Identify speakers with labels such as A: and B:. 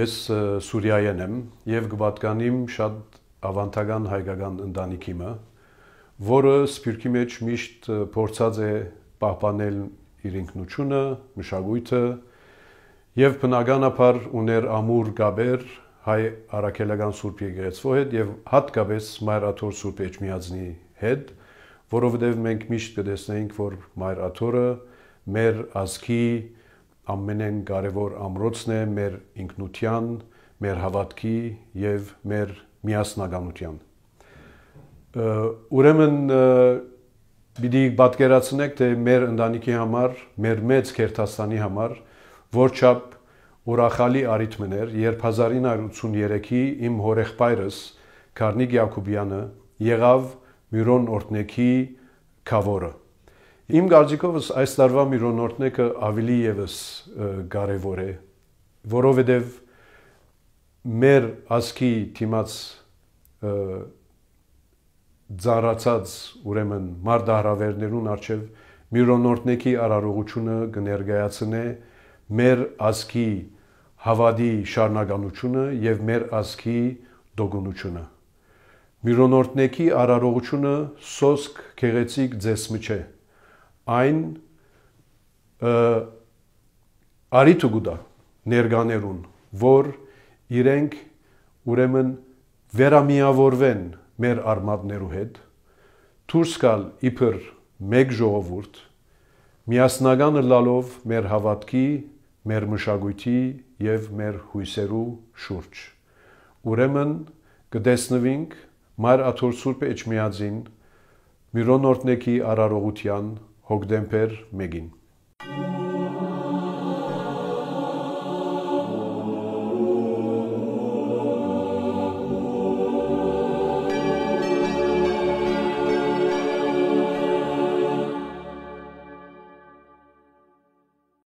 A: Ես Սուրիայեն եմ եւ գպատկանիմ շատ ավանդական հայկական ընտանիքիմը, որը սփյուռքի մեջ միշտ փորձած է պահպանել իր ինքնությունը, մշակույթը եւ բնականաբար ուներ ամուր գաբեր հայ արաքելական Սուրբ Եկեղեցու հետ եւ հատկապես Մայրաթոր Սուրբ Էջմիածնի հետ, որովհետեւ մենք միշտ կտեսնեինք, որ Մայրաթորը մեր ազգի ամենեն կարևոր ամրոցն է մեր ինքնության, մեր հավատքի եւ մեր միասնականության։ Ուրեմն պիտի պատկերացնեք, թե մեր ընտանիքի համար, մեր մեծ Քերթաստանի համար որչապ ուրախալի արիթմն էր, երբ 1983-ի իմ հորեղբայրս Կարնիկ Յակոբյանը եղավ Մյուրոն Օրտնեքի Քավորը Իմ կարծիքով այս տարվա միրոնորտնեկը ավելի եւս կարևոր է, որովհետեւ մեր ասկի թիմած ծառացած ուրեմն մարդահրավերներուն արչև միրոնորտնեկի արարողությունը կներկայացնե մեր ասկի հավատի շարնականությունը եւ մեր ասկի դոգունությունը Միրոնորտնեկի արարողությունը սոսկ քեղեցիկ ձեսմի չէ այն արիտ ու գուտա ներգաներուն, որ իրենք ուրեմն վերամիավորվեն մեր արմատներու հետ, դուրս գալ իբր մեկ ժողովուրդ, միասնականը լալով մեր հավատքի, մեր մշակույթի եւ մեր հույսերու շուրջ։ Ուրեմն կտեսնվինք մայր աթոր Սուրբ Էջմիածին Միրոնորտնեկի արարողության հոկտեմբեր 1-ին